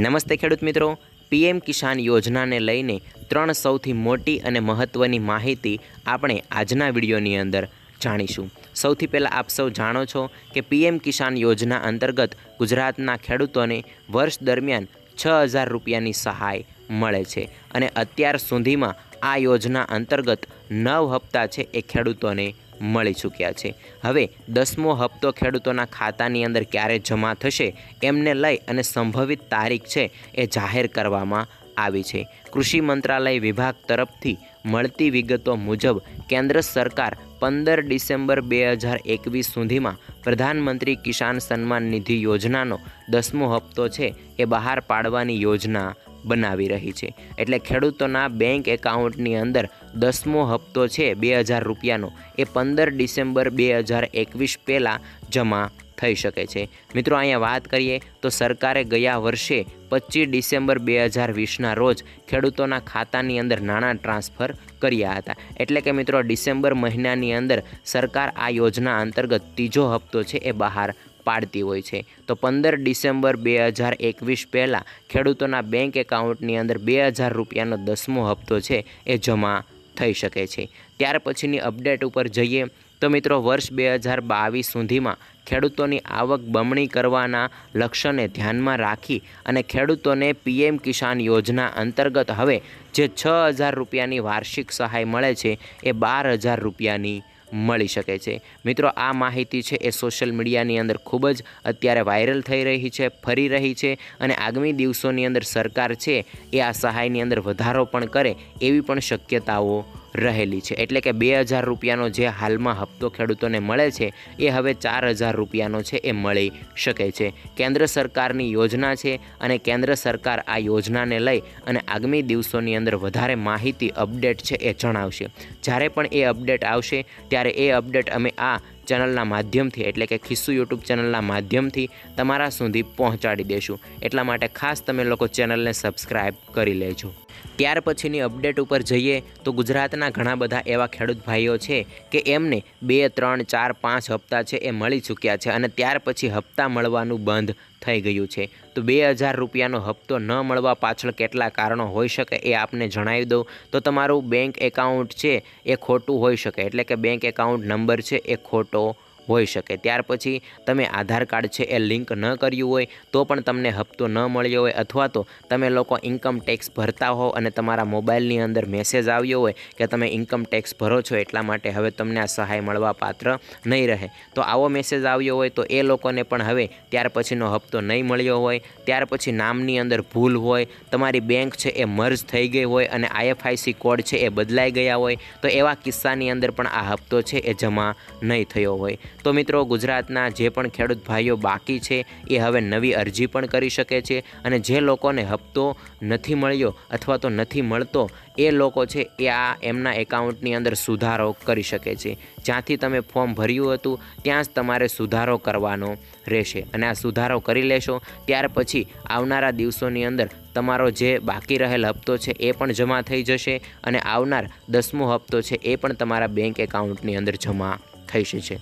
નમસ્તે ખેડૂત મિત્રો પીએમ કિસાન યોજનાને લઈને ત્રણ સૌથી મોટી અને મહત્ત્વની માહિતી આપણે આજના વિડીયોની અંદર જાણીશું સૌથી પહેલાં આપ સૌ જાણો છો કે પીએમ કિસાન યોજના અંતર્ગત ગુજરાતના ખેડૂતોને વર્ષ દરમિયાન છ હજાર રૂપિયાની સહાય મળે છે અને અત્યાર સુધીમાં આ યોજના અંતર્ગત નવ હપ્તા છે એ ખેડૂતોને મળી ચૂક્યા છે હવે દસમો હપ્તો ખેડૂતોના ખાતાની અંદર ક્યારે જમા થશે એમને લઈ અને સંભવિત તારીખ છે એ જાહેર કરવામાં આવી છે કૃષિ મંત્રાલય વિભાગ તરફથી મળતી વિગતો મુજબ કેન્દ્ર સરકાર પંદર ડિસેમ્બર બે હજાર એકવીસ સુધીમાં પ્રધાનમંત્રી કિસાન સન્માન નિધિ યોજનાનો દસમો હપ્તો છે એ બહાર પાડવાની યોજના બનાવી રહી છે એટલે ખેડૂતોના બેંક એકાઉન્ટની અંદર દસમો હપ્તો છે બે હજાર રૂપિયાનો એ પંદર ડિસેમ્બર બે હજાર એકવીસ પહેલાં જમા થઈ શકે છે મિત્રો અહીંયા વાત કરીએ તો સરકારે ગયા વર્ષે પચીસ ડિસેમ્બર બે હજાર વીસના રોજ ખેડૂતોના ખાતાની અંદર નાણાં ટ્રાન્સફર કર્યા હતા એટલે કે મિત્રો ડિસેમ્બર મહિનાની અંદર સરકાર આ યોજના અંતર્ગત ત્રીજો હપ્તો છે એ બહાર પાડતી હોય છે તો પંદર ડિસેમ્બર બે હજાર એકવીસ પહેલાં ખેડૂતોના બેંક એકાઉન્ટની અંદર બે હજાર રૂપિયાનો દસમો હપ્તો છે એ જમા થઈ શકે છે ત્યાર પછીની અપડેટ ઉપર જઈએ તો મિત્રો વર્ષ બે હજાર બાવીસ સુધીમાં ખેડૂતોની આવક બમણી કરવાના લક્ષ્યને ધ્યાનમાં રાખી અને ખેડૂતોને પીએમ કિસાન યોજના અંતર્ગત હવે જે છ હજાર રૂપિયાની વાર્ષિક સહાય મળે છે એ બાર હજાર રૂપિયાની મળી શકે છે મિત્રો આ માહિતી છે એ સોશિયલ મીડિયાની અંદર ખૂબ જ અત્યારે વાયરલ થઈ રહી છે ફરી રહી છે અને આગામી દિવસોની અંદર સરકાર છે એ આ સહાયની અંદર વધારો પણ કરે એવી પણ શક્યતાઓ રહેલી છે એટલે કે બે હજાર રૂપિયાનો જે હાલમાં હપ્તો ખેડૂતોને મળે છે એ હવે ચાર હજાર રૂપિયાનો છે એ મળી શકે છે કેન્દ્ર સરકારની યોજના છે અને કેન્દ્ર સરકાર આ યોજનાને લઈ અને આગામી દિવસોની અંદર વધારે માહિતી અપડેટ છે એ જણાવશે જ્યારે પણ એ અપડેટ આવશે ત્યારે એ અપડેટ અમે આ ચેનલના માધ્યમથી એટલે કે ખિસ્સુ યુટ્યુબ ચેનલના માધ્યમથી તમારા સુધી પહોંચાડી દેશું એટલા માટે ખાસ તમે લોકો ચેનલને સબસ્ક્રાઈબ કરી લેજો ત્યાર પછીની અપડેટ ઉપર જઈએ તો ગુજરાતના ઘણા બધા એવા ખેડૂત ભાઈઓ છે કે એમને બે ત્રણ ચાર પાંચ હપ્તા છે એ મળી ચૂક્યા છે અને ત્યાર પછી હપ્તા મળવાનું બંધ થઈ ગયું છે તો બે હજાર રૂપિયાનો હપ્તો ન મળવા પાછળ કેટલા કારણો હોઈ શકે એ આપને જણાવી દઉં તો તમારું બેંક એકાઉન્ટ છે એ ખોટું હોઈ શકે એટલે કે બેંક એકાઉન્ટ નંબર છે એ ખોટો હોઈ શકે ત્યાર પછી તમે આધાર કાર્ડ છે એ લિંક ન કર્યું હોય તો પણ તમને હપ્તો ન મળ્યો હોય અથવા તો તમે લોકો ઇન્કમ ટેક્સ ભરતા હો અને તમારા મોબાઈલની અંદર મેસેજ આવ્યો હોય કે તમે ઇન્કમ ટેક્સ ભરો છો એટલા માટે હવે તમને આ સહાય મળવા પાત્ર નહીં રહે તો આવો મેસેજ આવ્યો હોય તો એ લોકોને પણ હવે ત્યાર પછીનો હપ્તો નહીં મળ્યો હોય ત્યાર પછી નામની અંદર ભૂલ હોય તમારી બેંક છે એ મર્જ થઈ ગઈ હોય અને આઈએફઆઈસી કોડ છે એ બદલાઈ ગયા હોય તો એવા કિસ્સાની અંદર પણ આ હપ્તો છે એ જમા નહીં થયો હોય તો મિત્રો ગુજરાતના જે પણ ખેડૂત ભાઈઓ બાકી છે એ હવે નવી અરજી પણ કરી શકે છે અને જે લોકોને હપ્તો નથી મળ્યો અથવા તો નથી મળતો એ લોકો છે એ આ એમના એકાઉન્ટની અંદર સુધારો કરી શકે છે જ્યાંથી તમે ફોર્મ ભર્યું હતું ત્યાં જ તમારે સુધારો કરવાનો રહેશે અને આ સુધારો કરી લેશો ત્યાર પછી આવનારા દિવસોની અંદર તમારો જે બાકી રહેલ હપ્તો છે એ પણ જમા થઈ જશે અને આવનાર દસમો હપ્તો છે એ પણ તમારા બેંક એકાઉન્ટની અંદર જમા થઈ શકે છે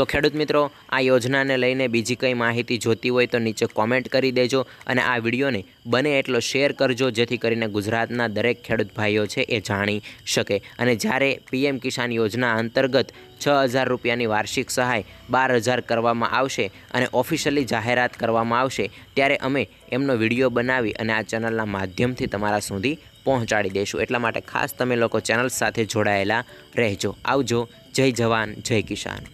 તો ખેડૂત મિત્રો આ યોજનાને લઈને બીજી કંઈ માહિતી જોતી હોય તો નીચે કોમેન્ટ કરી દેજો અને આ વિડીયોને બને એટલો શેર કરજો જેથી કરીને ગુજરાતના દરેક ખેડૂત ભાઈઓ છે એ જાણી શકે અને જ્યારે પીએમ કિસાન યોજના અંતર્ગત છ હજાર રૂપિયાની વાર્ષિક સહાય બાર હજાર કરવામાં આવશે અને ઓફિશિયલી જાહેરાત કરવામાં આવશે ત્યારે અમે એમનો વિડીયો બનાવી અને આ ચેનલના માધ્યમથી તમારા સુધી પહોંચાડી દઈશું એટલા માટે ખાસ તમે લોકો ચેનલ સાથે જોડાયેલા રહેજો આવજો જય જવાન જય કિસાન